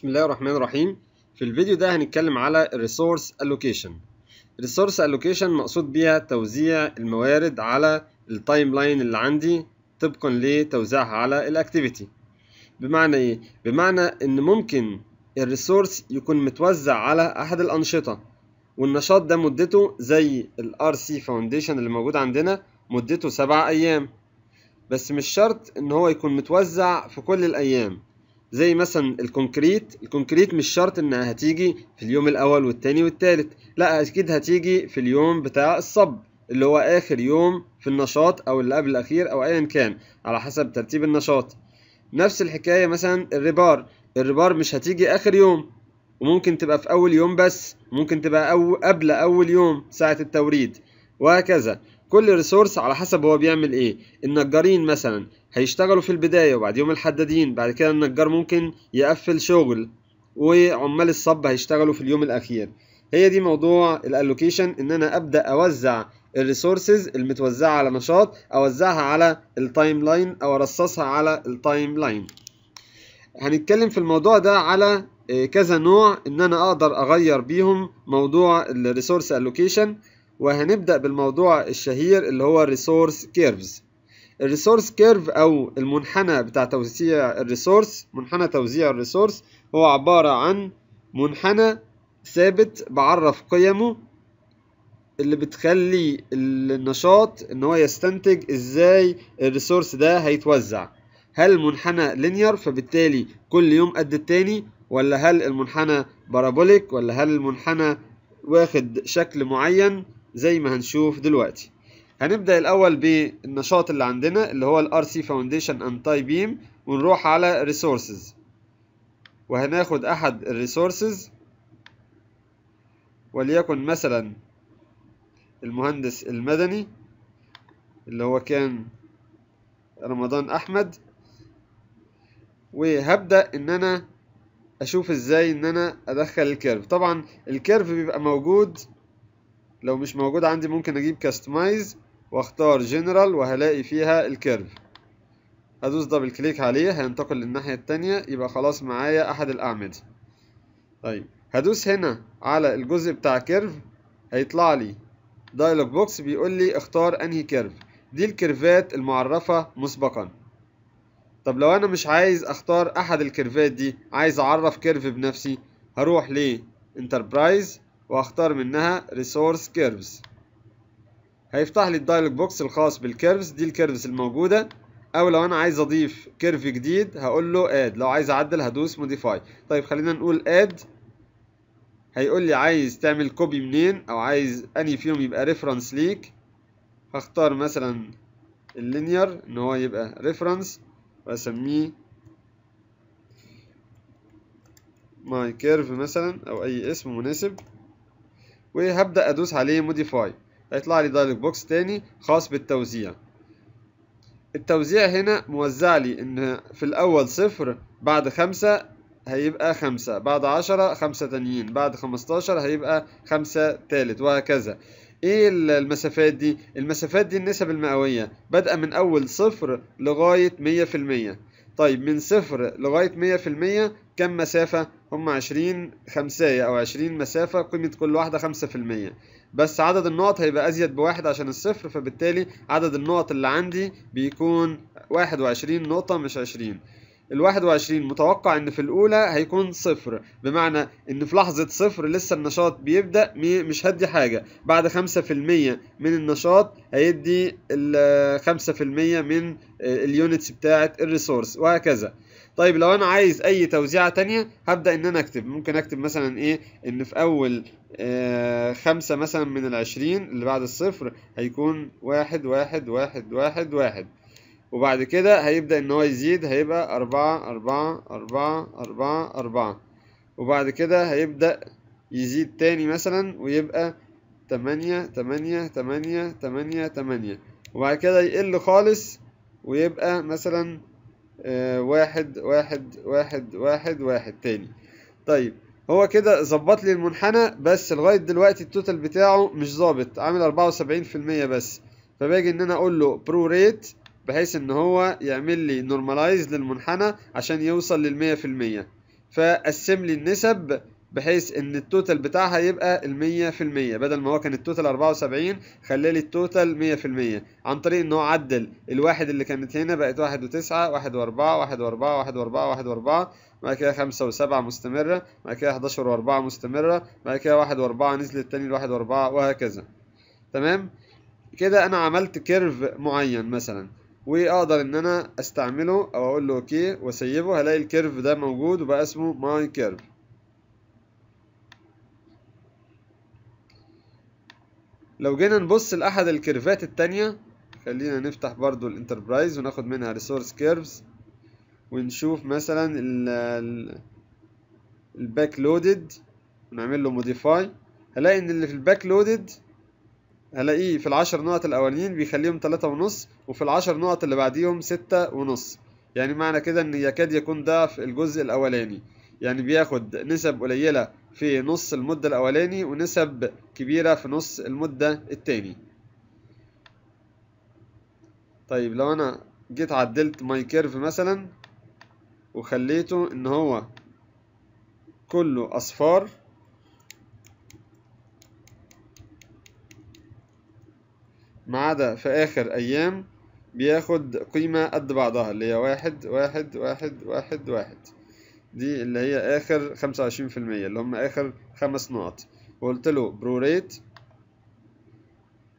بسم الله الرحمن الرحيم في الفيديو ده هنتكلم على الريسورس الوكيشن الريسورس Allocation مقصود بيها توزيع الموارد على التايم لاين اللي عندي طبقا لتوزيعها على الاكتيفيتي بمعنى ايه بمعنى ان ممكن الريسورس يكون متوزع على احد الانشطه والنشاط ده مدته زي الار سي فاونديشن اللي موجود عندنا مدته سبع ايام بس مش شرط ان هو يكون متوزع في كل الايام زي مثلا الكونكريت الكونكريت مش شرط انها هتيجي في اليوم الاول والتاني والتالت لا اكيد هتيجي في اليوم بتاع الصب اللي هو اخر يوم في النشاط او اللي قبل الاخير او ايا كان على حسب ترتيب النشاط نفس الحكايه مثلا الربار الربار مش هتيجي اخر يوم وممكن تبقى في اول يوم بس ممكن تبقى أو قبل اول يوم ساعه التوريد وهكذا كل ريسورس على حسب هو بيعمل ايه النجارين مثلا هيشتغلوا في البداية وبعد يوم الحدادين بعد كده النجار ممكن يقفل شغل وعمال الصب هيشتغلوا في اليوم الأخير هي دي موضوع الالوكيشن ان انا ابدا اوزع الريسورسز المتوزعه على نشاط اوزعها على التايم لاين او ارصصها على التايم لاين هنتكلم في الموضوع ده على آه، كذا نوع ان انا اقدر اغير بيهم موضوع الريسورس الوكيشن وهنبدا بالموضوع الشهير اللي هو الريسورس كيرفز الريسورس كيرف او المنحنى بتاع توزيع الريسورس منحنى توزيع الريسورس هو عبارة عن منحنى ثابت بعرف قيمه اللي بتخلي النشاط ان هو يستنتج ازاي الريسورس ده هيتوزع هل المنحنى لينير فبالتالي كل يوم قد التاني ولا هل المنحنى بارابوليك ولا هل المنحنى واخد شكل معين زي ما هنشوف دلوقتي هنبدأ الأول بالنشاط اللي عندنا اللي هو الار RC Foundation and Tie Beam ونروح على Resources وهناخد أحد الريسورسز Resources وليكن مثلا المهندس المدني اللي هو كان رمضان أحمد وهبدأ إن أنا أشوف إزاي إن أنا أدخل الكيرف طبعا الكيرف بيبقى موجود لو مش موجود عندي ممكن أجيب كاستمايز واختار جنرال وهلاقي فيها الكيرف هدوس دبل كليك عليه هينتقل للناحية التانية يبقى خلاص معايا أحد الأعمدة طيب هدوس هنا على الجزء بتاع كيرف هيطلع لي دايلوج بوكس بيقول لي اختار أنهي كيرف دي الكيرفات المعرفة مسبقا طب لو أنا مش عايز أختار أحد الكيرفات دي عايز أعرف كيرف بنفسي هروح لإنتربرايز وأختار منها ريسورس كيرفز هيفتح لي الدايلوج بوكس الخاص بالكيرفز دي الكيرفز الموجودة او لو انا عايز اضيف كيرف جديد هقول له اد لو عايز اعدل هدوس موديفاي طيب خلينا نقول اد هيقول لي عايز تعمل كوبي منين او عايز اني فيهم يبقى ريفرنس ليك هختار مثلا اللينير ان هو يبقى ريفرنس واسميه ماي كيرف مثلا او اي اسم مناسب وهبدا ادوس عليه موديفاي هيطلع لي دايلوج بوكس تاني خاص بالتوزيع التوزيع هنا موزع لي ان في الاول صفر بعد خمسة هيبقى خمسة بعد عشرة خمسة تانيين بعد خمستاشر هيبقى خمسة تالت وهكذا ايه المسافات دي المسافات دي النسب المئوية بادئة من اول صفر لغاية مية في المية طيب من صفر لغاية مية في المية كم مسافة هم عشرين خمساية أو عشرين مسافة قيمة كل واحدة خمسة في المية بس عدد النقط هيبقى أزيد بواحد عشان الصفر فبالتالي عدد النقط اللي عندي بيكون واحد وعشرين نقطة مش عشرين الواحد وعشرين متوقع ان في الاولى هيكون صفر بمعنى ان في لحظة صفر لسه النشاط بيبدأ مش هدي حاجة بعد خمسة في المية من النشاط هيدي ال المية من اليونتس بتاعة الريسورس وهكذا طيب لو انا عايز اي توزيعة تانية هبدأ ان انا اكتب ممكن اكتب مثلا ايه ان في اول آه خمسة مثلا من العشرين اللي بعد الصفر هيكون واحد واحد واحد واحد واحد وبعد كده هيبدأ ان هو يزيد هيبقى أربعة أربعة أربعة أربعة أربعة وبعد كده هيبدأ يزيد تاني مثلا ويبقى تمانية تمانية تمانية تمانية تمانية وبعد كده يقل خالص ويبقى مثلا آه، واحد واحد واحد واحد واحد تاني طيب هو كده ظبط لي المنحنى بس لغاية دلوقتي التوتال بتاعه مش ظابط عامل 74% بس فباجي ان انا اقول له برو ريت بحيث ان هو يعمل لي نورماليز للمنحنى عشان يوصل للمية في المية فقسم لي النسب بحيث ان التوتال بتاعها يبقى ال 100% بدل ما هو كان التوتال 74 خلى لي التوتال 100% عن طريق ان هو عدل الواحد اللي كانت هنا بقت 1 و9 1 و4 1 و4 1 و4 1 و4 بعد كده 5 و7 مستمرة بعد كده 11 و4 مستمرة بعد كده 1 و4 نزل الثاني ل 1 و4 وهكذا تمام كده انا عملت كيرف معين مثلا واقدر ان انا استعمله او اقول له اوكي واسيبه هلاقي الكيرف ده موجود وبقى اسمه ماي كيرف لو جينا نبص لأحد الكيرفات التانية خلينا نفتح برضو الانتربرايز وناخد منها ريسورس كيرفز ونشوف مثلا الباك لودد ونعمل له موديفاي هلاقي ان اللي في الباك لودد هلاقيه في العشر نقط الاولانيين بيخليهم تلاتة ونص وفي العشر نقط اللي بعديهم ستة ونص يعني معنى كده ان يكاد يكون ضعف الجزء الاولاني يعني بياخد نسب قليلة في نص المدة الأولاني ونسب كبيرة في نص المدة التاني طيب لو أنا جيت عدلت ماي كيرف مثلا وخليته إن هو كله أصفار ما عدا في آخر أيام بياخد قيمة قد بعضها اللي هي واحد واحد واحد واحد واحد دي اللي هي آخر 25% اللي هم آخر خمس نقط وقلت له برو ريت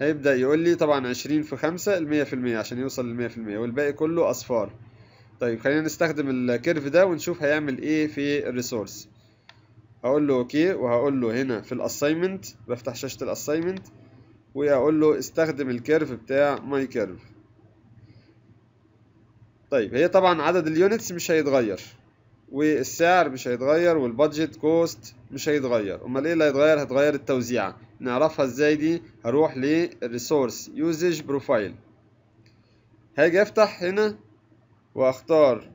هيبدأ يقول لي طبعا 20 في 5 المية في المية عشان يوصل للمية في المية والباقي كله أصفار طيب خلينا نستخدم الكيرف ده ونشوف هيعمل ايه في الريسورس هقول له اوكي وهقول له هنا في الاساينمنت بفتح شاشة الاساينمنت وهقول له استخدم الكيرف بتاع ماي كيرف طيب هي طبعا عدد اليونتس مش هيتغير والسعر مش هيتغير والبادجت كوست مش هيتغير امال ايه اللي هيتغير هتغير التوزيعه نعرفها ازاي دي هروح للريسورس يوزج بروفايل هاجي افتح هنا واختار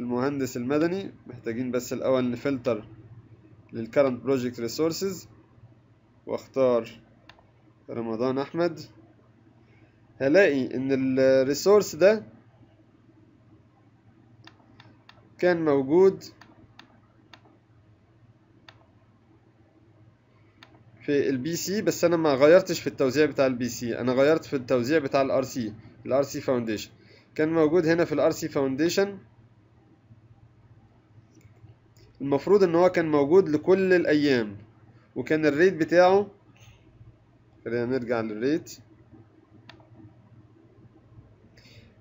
المهندس المدني محتاجين بس الاول نفلتر للكرنت بروجكت ريسورسز واختار رمضان احمد هلاقي ان الريسورس ده كان موجود في البي سي بس انا ما غيرتش في التوزيع بتاع البي سي انا غيرت في التوزيع بتاع الار سي الار سي فاونديشن كان موجود هنا في الار سي فاونديشن المفروض ان هو كان موجود لكل الايام وكان الريت بتاعه خلينا نرجع للريت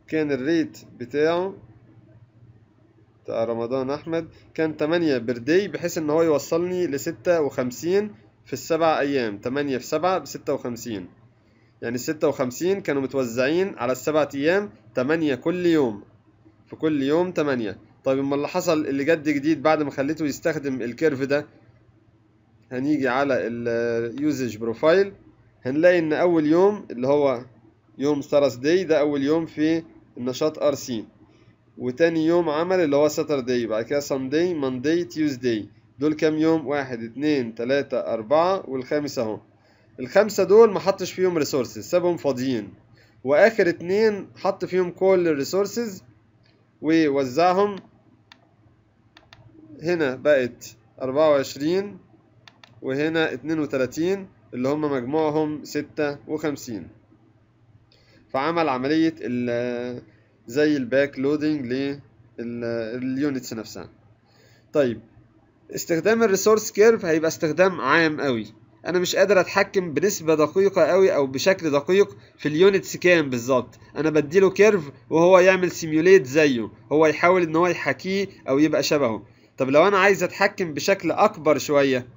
كان الريت بتاعه رمضان احمد كان 8 بردي بحيث ان هو يوصلني ل 56 في السبع ايام 8 في 7 ب 56 يعني 56 كانوا متوزعين على السبع ايام 8 كل يوم في كل يوم 8 طيب اما اللي حصل اللي جد جديد بعد ما خليته يستخدم الكيرف ده هنيجي على اليوزج بروفايل هنلاقي ان اول يوم اللي هو يوم ستارس داي ده اول يوم في النشاط ار سي وتاني يوم عمل اللي هو ساتردي بعد كده ساندي ماندي تيوزداي دول كام يوم واحد اتنين تلاتة أربعة والخامس أهو الخمسة دول ما حطش فيهم ريسورسز سابهم فاضيين وآخر اتنين حط فيهم كل الريسورسز ووزعهم هنا بقت أربعة وعشرين وهنا اتنين وتلاتين اللي هم مجموعهم ستة وخمسين فعمل عملية زي الباك لودنج لليونتس نفسها طيب استخدام الريسورس كيرف هيبقى استخدام عام قوي انا مش قادر اتحكم بنسبه دقيقه قوي او بشكل دقيق في اليونتس كام بالظبط انا بديله كيرف وهو يعمل سيميوليت زيه هو يحاول ان هو يحاكيه او يبقى شبهه طب لو انا عايز اتحكم بشكل اكبر شويه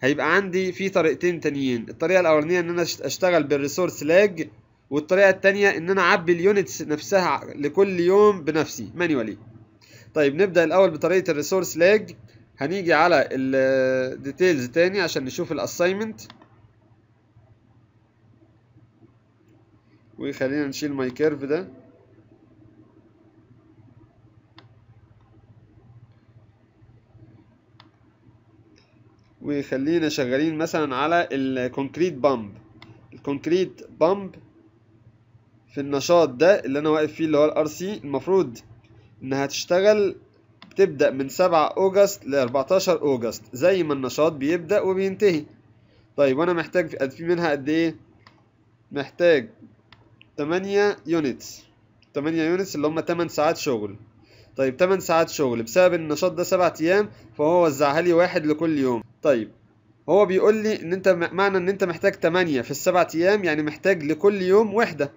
هيبقى عندي في طريقتين تانيين الطريقه الاولانيه ان انا اشتغل بالريسورس لاج والطريقه الثانيه ان انا اعبي اليونتس نفسها لكل يوم بنفسي مانيوالي طيب نبدا الاول بطريقه الريسورس لاج هنيجي على الديتيلز تاني عشان نشوف الاساينمنت وخلينا نشيل ماي كيرف ده وخلينا شغالين مثلا على الكونكريت بامب الكونكريت بامب في النشاط ده اللي انا واقف فيه اللي هو الار سي المفروض انها تشتغل بتبدأ من 7 أوجست ل 14 أوجست زي ما النشاط بيبدأ وبينتهي طيب وأنا محتاج في, منها قد إيه؟ محتاج 8 يونتس 8 يونتس اللي هم 8 ساعات شغل طيب 8 ساعات شغل بسبب ان النشاط ده 7 أيام فهو وزعها لي واحد لكل يوم طيب هو بيقول لي ان انت معنى ان انت محتاج 8 في السبع ايام يعني محتاج لكل يوم وحده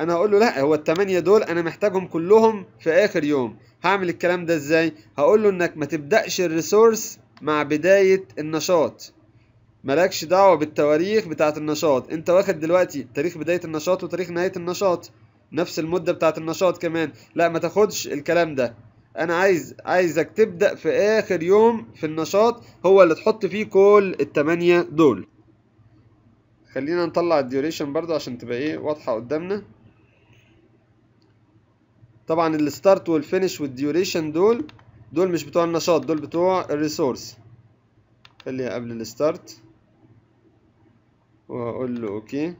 انا هقول له لا هو الثمانيه دول انا محتاجهم كلهم في اخر يوم هعمل الكلام ده ازاي هقول له انك ما تبداش الريسورس مع بدايه النشاط مالكش دعوه بالتواريخ بتاعه النشاط انت واخد دلوقتي تاريخ بدايه النشاط وتاريخ نهايه النشاط نفس المده بتاعه النشاط كمان لا ما تاخدش الكلام ده انا عايز عايزك تبدا في اخر يوم في النشاط هو اللي تحط فيه كل التمانية دول خلينا نطلع الديوريشن برضو عشان تبقى ايه واضحه قدامنا طبعا الستارت والفينش والديوريشن دول دول مش بتوع النشاط دول بتوع الريسورس خليها قبل الستارت وهقول له اوكي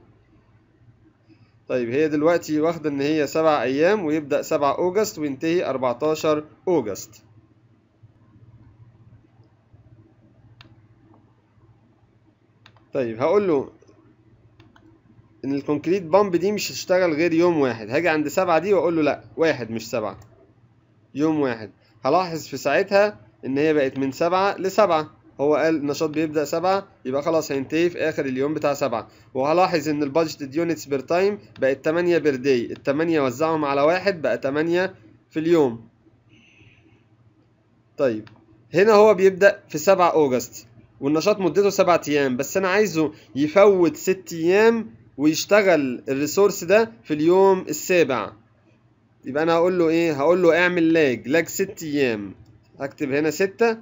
طيب هي دلوقتي واخده ان هي سبع ايام ويبدا سبعة اوجست وينتهي اربعتاشر اوجست طيب هقول له ان الكونكريت بامب دي مش هتشتغل غير يوم واحد هاجي عند سبعة دي واقول له لا واحد مش سبعة يوم واحد هلاحظ في ساعتها ان هي بقت من سبعة لسبعة هو قال النشاط بيبدأ سبعة يبقى خلاص هينتهي في آخر اليوم بتاع سبعة وهلاحظ إن البادجت يونتس بير تايم بقت 8 بير داي ال 8 وزعهم على واحد بقى 8 في اليوم طيب هنا هو بيبدأ في 7 أوجست والنشاط مدته سبعة أيام بس أنا عايزه يفوت ست أيام ويشتغل الريسورس ده في اليوم السابع يبقى انا هقول له ايه هقول له اعمل لاج لاج ست ايام هكتب هنا ستة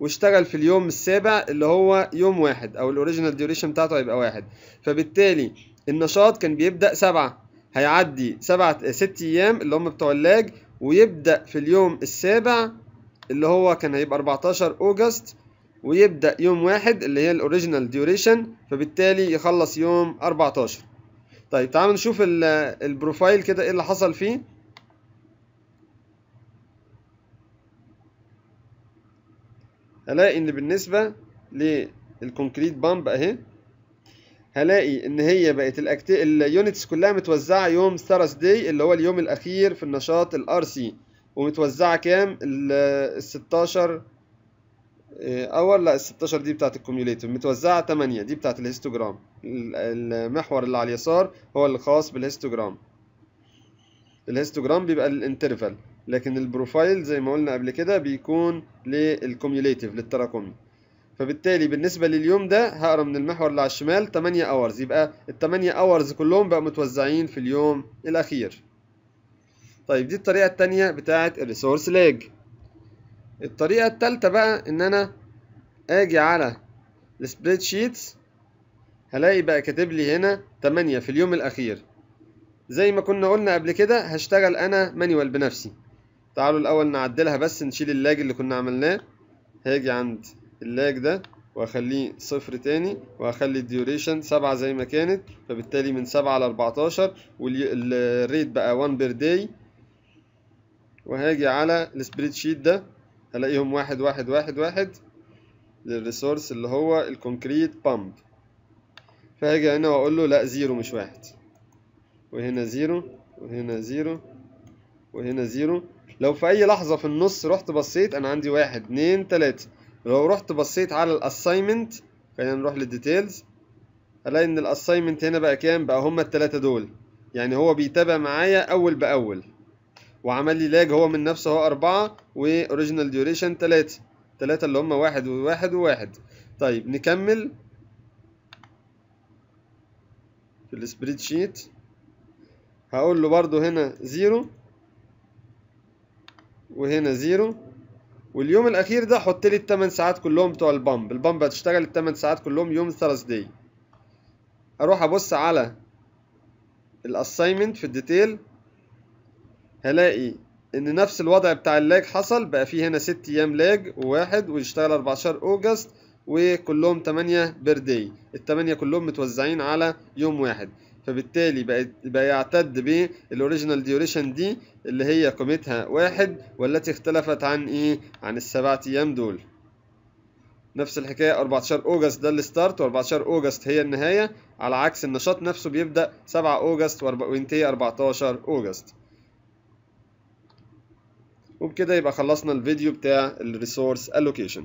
واشتغل في اليوم السابع اللي هو يوم واحد او الاوريجينال ديوريشن بتاعته هيبقى واحد فبالتالي النشاط كان بيبدا سبعة هيعدي سبعة ست ايام اللي هم بتوع اللاج ويبدا في اليوم السابع اللي هو كان هيبقى 14 اوجست ويبدأ يوم واحد اللي هي الأوريجينال ديوريشن فبالتالي يخلص يوم 14 طيب تعالوا نشوف البروفايل كده إيه اللي حصل فيه هلاقي إن بالنسبة للكونكريت بامب أهي هلاقي ان هي بقت الاكت اليونتس كلها متوزعه يوم ثرس دي اللي هو اليوم الاخير في النشاط الار سي ومتوزعه كام ال 16 آه، اول لا ال 16 دي بتاعت الكوميوليتف متوزعه 8 دي بتاعت الهيستوجرام المحور اللي على اليسار هو الخاص بالهيستوجرام الهيستوجرام بيبقى الانترفال لكن البروفايل زي ما قلنا قبل كده بيكون للكوميوليتيف للتراكمي فبالتالي بالنسبه لليوم ده هقرا من المحور اللي على الشمال 8 اورز يبقى ال 8 اورز كلهم بقى متوزعين في اليوم الاخير طيب دي الطريقه الثانيه بتاعه الريسورس لاج الطريقة التالتة بقى إن أنا أجي على السبريد شيتس هلاقي بقى كاتب لي هنا 8 في اليوم الأخير زي ما كنا قلنا قبل كده هشتغل أنا مانيوال بنفسي تعالوا الأول نعدلها بس نشيل اللاج اللي كنا عملناه هاجي عند اللاج ده وأخليه صفر تاني وأخلي الديوريشن سبعة زي ما كانت فبالتالي من سبعة لأربعتاشر والريت بقى 1 بير داي وهاجي على السبريد شيت ده هلاقيهم واحد واحد واحد واحد للريسورس اللي هو الكونكريت بامب فهاجي هنا واقول له لا زيرو مش واحد وهنا زيرو وهنا زيرو وهنا زيرو لو في اي لحظه في النص رحت بصيت انا عندي واحد اتنين تلاته لو رحت بصيت على الاساينمنت خلينا نروح للديتيلز هلاقي ان الاساينمنت هنا بقى كام بقى هما التلاته دول يعني هو بيتابع معايا اول باول وعمل لي لاج هو من نفسه اهو أربعة وأوريجينال ديوريشن تلاتة تلاتة اللي هم واحد وواحد وواحد طيب نكمل في السبريد شيت هقول له برضو هنا زيرو وهنا زيرو واليوم الأخير ده حط لي التمن ساعات كلهم بتوع البامب البامب هتشتغل التمن ساعات كلهم يوم ثلاثداي أروح أبص على الأسايمنت في الديتيل هلاقي ان نفس الوضع بتاع اللاج حصل بقى فيه هنا ست ايام لاج وواحد ويشتغل 14 اوجست وكلهم 8 بير داي التمانية كلهم متوزعين على يوم واحد فبالتالي بقى, بقى يعتد بالاوريجينال ديوريشن دي اللي هي قيمتها واحد والتي اختلفت عن ايه عن السبعة ايام دول نفس الحكاية 14 أوجست ده الستارت و14 أوجست هي النهاية على عكس النشاط نفسه بيبدأ 7 أوجست وينتهي 14 أوجست وبكده يبقى خلصنا الفيديو بتاع الريسورس allocation